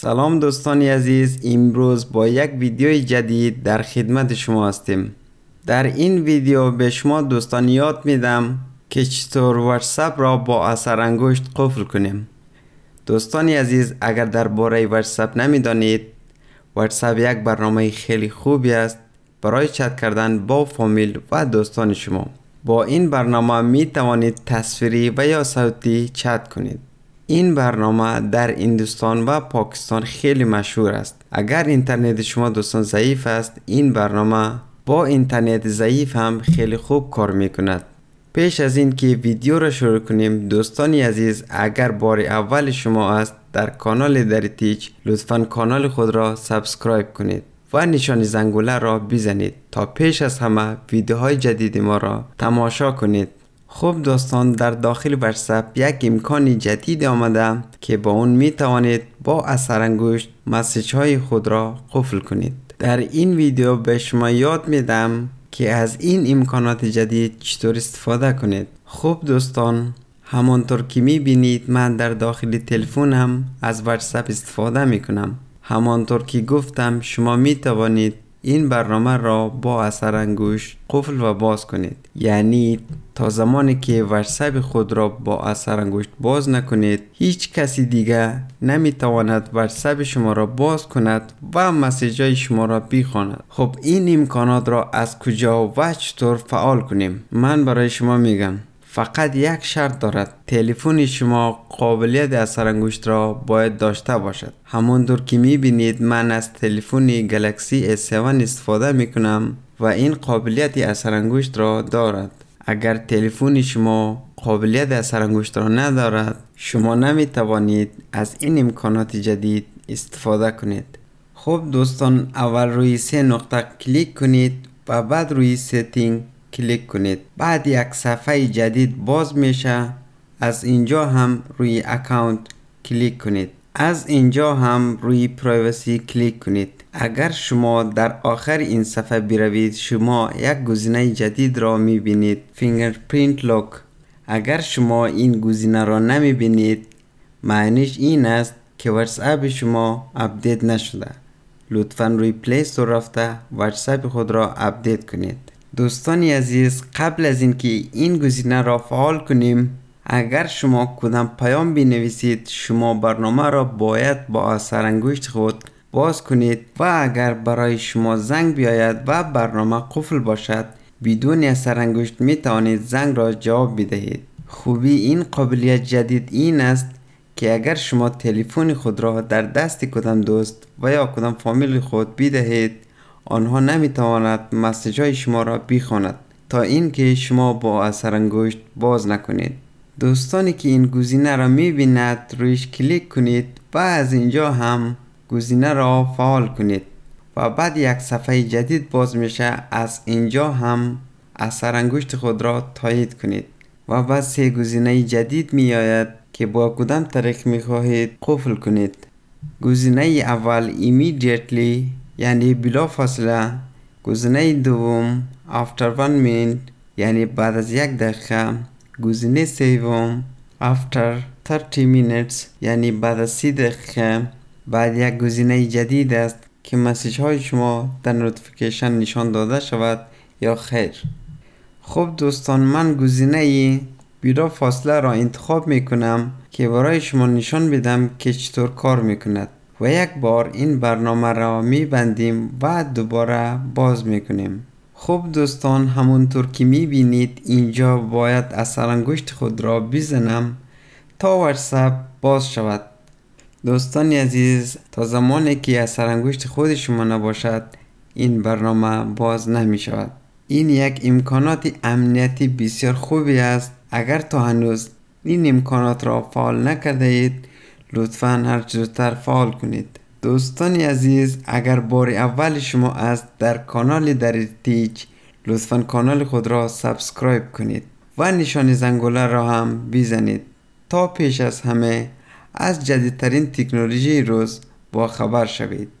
سلام دوستان عزیز امروز با یک ویدیو جدید در خدمت شما هستیم در این ویدیو به شما دوستان یاد میدم که چطور واتساپ را با اثر انگشت قفل کنیم دوستان عزیز اگر درباره واتساپ نمیدانید واتساپ یک برنامه خیلی خوبی است برای چت کردن با فامیل و دوستان شما با این برنامه می توانید تصویری و یا صوتی چت کنید این برنامه در هندوستان و پاکستان خیلی مشهور است اگر اینترنت شما دوستان ضعیف است این برنامه با اینترنت ضعیف هم خیلی خوب کار می کند پیش از این که ویدیو را شروع کنیم دوستانی عزیز اگر بار اول شما است در کانال دریتیچ لطفا کانال خود را سابسکرایب کنید و نشان زنگوله را بزنید تا پیش از همه ویدیوهای جدید ما را تماشا کنید خب دوستان در داخل ورسپ یک امکان جدید آمده که با اون می توانید با اثر انگشت مسیج های خود را قفل کنید در این ویدیو به شما یاد میدم که از این امکانات جدید چطور استفاده کنید خب دوستان همانطور که می بینید من در داخل هم از ورسپ استفاده می کنم همانطور که گفتم شما می توانید این برنامه را با اثر انگوش قفل و باز کنید یعنی تا زمانی که ورسب خود را با اثر انگشت باز نکنید هیچ کسی دیگه نمیتواند ورسب شما را باز کند و مسیج های شما را بیخواند. خب این امکانات را از کجا و چطور فعال کنیم من برای شما میگم فقط یک شرط دارد تلفن شما قابلیت اثر انگشت را باید داشته باشد دور که می بینید من از تلفن گلکسی S7 استفاده می کنم و این قابلیت اثر انگشت را دارد اگر تلفن شما قابلیت انگشت را ندارد شما نمی توانید از این امکانات جدید استفاده کنید خب دوستان اول روی سه نقطه کلیک کنید و بعد روی سیتینگ کلیک کنید بعد یک صفحه جدید باز میشه از اینجا هم روی اکاونت کلیک کنید از اینجا هم روی پرایوسی کلیک کنید اگر شما در آخر این صفحه بروید شما یک گزینه جدید را می بینید Fingerprint لاک اگر شما این گزینه را نمی بینید معنیش این است که ورساب شما اپدیت نشده لطفا روی پلی استور رفته اپ خود را اپدیت کنید دوستان عزیز قبل از اینکه این گزینه را فعال کنیم اگر شما کدام پیام بنویسید شما برنامه را باید با اثر انگشت خود باز کنید و اگر برای شما زنگ بیاید و برنامه قفل باشد بدون اثر انگشت می توانید زنگ را جواب بدهید خوبی این قابلیت جدید این است که اگر شما تلفن خود را در دست کدام دوست و یا کدام فامیل خود بدهید آنها نمی تواند مسیج های شما را بخواند تا اینکه شما با اثر انگشت باز نکنید دوستانی که این گزینه را می بیند رویش کلیک کنید و از اینجا هم گزینه را فعال کنید و بعد یک صفحه جدید باز میشه از اینجا هم از سرانگشت خود را تایید کنید و بعد سه گزینه جدید می آید که با کدام طریق می خواهید قفل کنید گزینه اول immediately یعنی بلا فاصله گزینه دوم after one minute یعنی بعد از یک دقیقه گزینه سوم after 30 minutes یعنی بعد از سی دقیقه بعد یک گزینه جدید است که مسیج های شما در نوتیفیکیشن نشان داده شود یا خیر خب دوستان من گزینه بیرا فاصله را انتخاب می کنم که برای شما نشان بدم که چطور کار می کند و یک بار این برنامه را می بندیم و دوباره باز می کنیم خب دوستان همونطور که می بینید اینجا باید اصلا گشت خود را بزنم تا واتساپ باز شود دوستان عزیز تا زمانی که از سرانگشت خود شما نباشد این برنامه باز نمی شود این یک امکانات امنیتی بسیار خوبی است اگر تا هنوز این امکانات را فعال نکرده اید لطفا هر زودتر فعال کنید دوستان عزیز اگر بار اول شما است در کانال در تیچ لطفا کانال خود را سابسکرایب کنید و نشان زنگوله را هم بیزنید تا پیش از همه از جدیدترین تکنولوژی روز با خبر شوید.